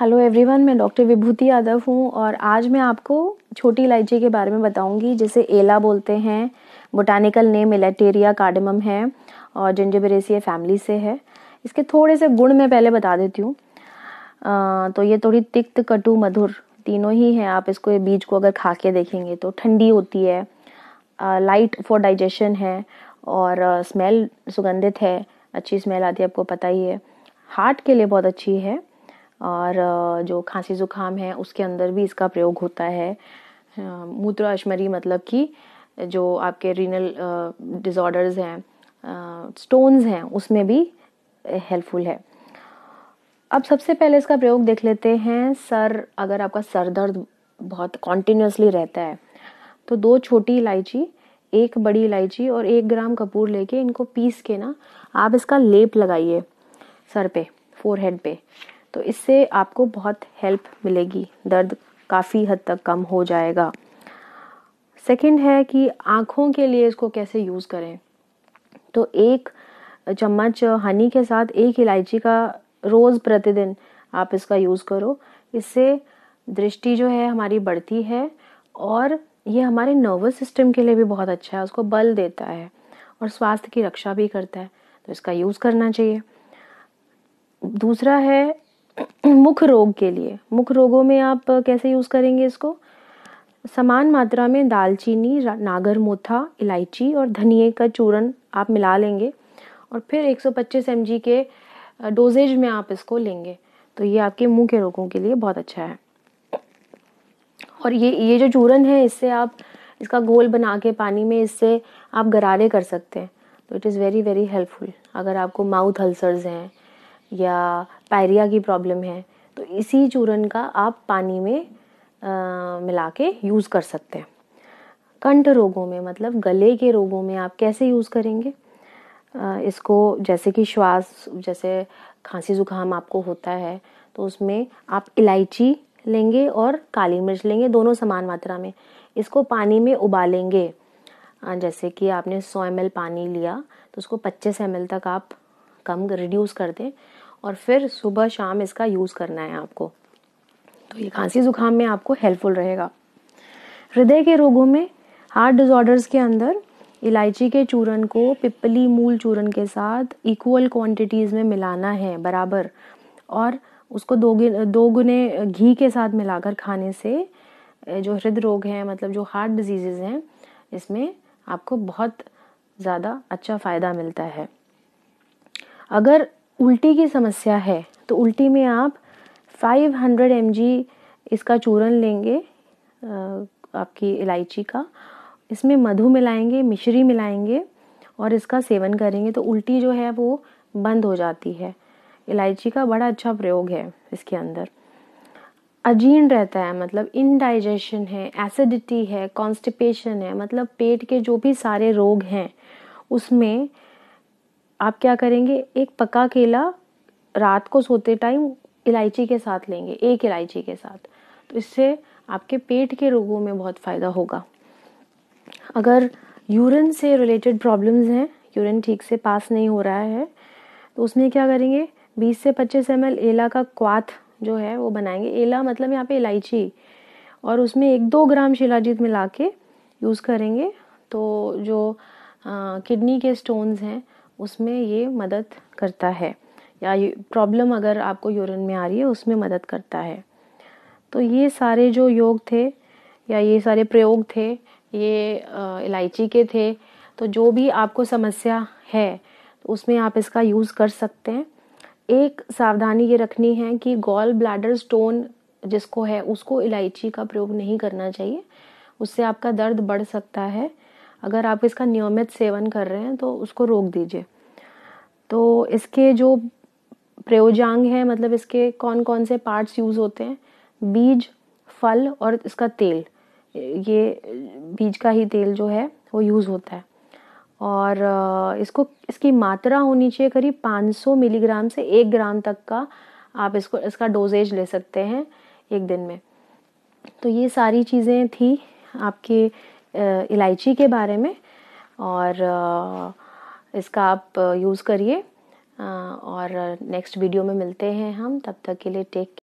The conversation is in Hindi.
हेलो एवरीवन मैं डॉक्टर विभूति यादव हूँ और आज मैं आपको छोटी इलायची के बारे में बताऊंगी जिसे एला बोलते हैं बोटानिकल नेम एलेटेरिया कार्डमम है और जिंजबेरेसिया फैमिली से है इसके थोड़े से गुण मैं पहले बता देती हूँ तो ये थोड़ी तिक्त कटु मधुर तीनों ही हैं आप इसको ये बीज को अगर खा के देखेंगे तो ठंडी होती है लाइट फॉर डाइजेशन है और स्मेल सुगंधित है अच्छी स्मेल आती है आपको पता ही है हार्ट के लिए बहुत अच्छी है और जो खांसी ज़ुकाम है उसके अंदर भी इसका प्रयोग होता है मूत्र अश्मरी मतलब कि जो आपके रीनल डिसऑर्डर्स हैं स्टोन्स हैं उसमें भी हेल्पफुल है अब सबसे पहले इसका प्रयोग देख लेते हैं सर अगर आपका सर दर्द बहुत कॉन्टिन्यूसली रहता है तो दो छोटी इलायची एक बड़ी इलायची और एक ग्राम कपूर लेके इनको पीस के ना आप इसका लेप लगाइए सर पे फोरहेड पे तो इससे आपको बहुत हेल्प मिलेगी दर्द काफ़ी हद तक कम हो जाएगा सेकंड है कि आँखों के लिए इसको कैसे यूज़ करें तो एक चम्मच हनी के साथ एक इलायची का रोज़ प्रतिदिन आप इसका यूज़ करो इससे दृष्टि जो है हमारी बढ़ती है और ये हमारे नर्वस सिस्टम के लिए भी बहुत अच्छा है उसको बल देता है और स्वास्थ्य की रक्षा भी करता है तो इसका यूज़ करना चाहिए दूसरा है मुख रोग के लिए मुख रोगों में आप कैसे यूज़ करेंगे इसको समान मात्रा में दालचीनी नागर मोथा इलायची और धनिए का चूरन आप मिला लेंगे और फिर 125 सौ के डोजेज में आप इसको लेंगे तो ये आपके मुंह के रोगों के लिए बहुत अच्छा है और ये ये जो चूरन है इससे आप इसका घोल बना के पानी में इससे आप गरारे कर सकते हैं तो it is very very helpful अगर आपको माउथ अल्सर्स हैं या पायरिया की प्रॉब्लम है तो इसी चूरन का आप पानी में मिला के यूज़ कर सकते हैं कंठ रोगों में मतलब गले के रोगों में आप कैसे यूज़ करेंगे आ, इसको जैसे कि श्वास जैसे खांसी ज़ुकाम आपको होता है तो उसमें आप इलायची लेंगे और काली मिर्च लेंगे दोनों समान मात्रा में इसको पानी में उबालेंगे जैसे कि आपने सौ एम पानी लिया तो उसको पच्चीस एम तक आप कम रिड्यूस कर दें और फिर सुबह शाम इसका यूज़ करना है आपको तो ये खांसी ज़ुकाम में आपको हेल्पफुल रहेगा हृदय के रोगों में हार्ट डिजॉर्डर्स के अंदर इलायची के चूरन को पिपली मूल चूरन के साथ इक्वल क्वांटिटीज़ में मिलाना है बराबर और उसको दो दो गुने घी के साथ मिलाकर खाने से जो हृदय रोग हैं मतलब जो हार्ट डिजीज़ हैं इसमें आपको बहुत ज़्यादा अच्छा फ़ायदा मिलता है अगर उल्टी की समस्या है तो उल्टी में आप 500 हंड्रेड इसका चूरन लेंगे आपकी इलायची का इसमें मधु मिलाएंगे मिश्री मिलाएंगे और इसका सेवन करेंगे तो उल्टी जो है वो बंद हो जाती है इलायची का बड़ा अच्छा प्रयोग है इसके अंदर अजीर्ण रहता है मतलब इनडाइजेशन है एसिडिटी है कॉन्स्टिपेशन है मतलब पेट के जो भी सारे रोग हैं उसमें आप क्या करेंगे एक पका केला रात को सोते टाइम इलायची के साथ लेंगे एक इलायची के साथ तो इससे आपके पेट के रोगों में बहुत फ़ायदा होगा अगर यूरिन से रिलेटेड प्रॉब्लम्स हैं यूरिन ठीक से पास नहीं हो रहा है तो उसमें क्या करेंगे 20 से 25 एम एला का क्वाथ जो है वो बनाएंगे एला मतलब यहाँ पे इलायची और उसमें एक दो ग्राम शिलाजीत मिला के यूज़ करेंगे तो जो किडनी के स्टोन्स हैं उसमें ये मदद करता है या ये प्रॉब्लम अगर आपको यूरिन में आ रही है उसमें मदद करता है तो ये सारे जो योग थे या ये सारे प्रयोग थे ये इलायची के थे तो जो भी आपको समस्या है तो उसमें आप इसका यूज़ कर सकते हैं एक सावधानी ये रखनी है कि गॉल ब्लैडर स्टोन जिसको है उसको इलायची का प्रयोग नहीं करना चाहिए उससे आपका दर्द बढ़ सकता है अगर आप इसका नियमित सेवन कर रहे हैं तो उसको रोक दीजिए तो इसके जो प्रयोजांग हैं मतलब इसके कौन कौन से पार्ट्स यूज़ होते हैं बीज फल और इसका तेल ये बीज का ही तेल जो है वो यूज़ होता है और इसको इसकी मात्रा होनी चाहिए करीब 500 मिलीग्राम से एक ग्राम तक का आप इसको इसका डोजेज ले सकते हैं एक दिन में तो ये सारी चीज़ें थी आपके इलायची के बारे में और इसका आप यूज़ करिए और नेक्स्ट वीडियो में मिलते हैं हम तब तक के लिए टेक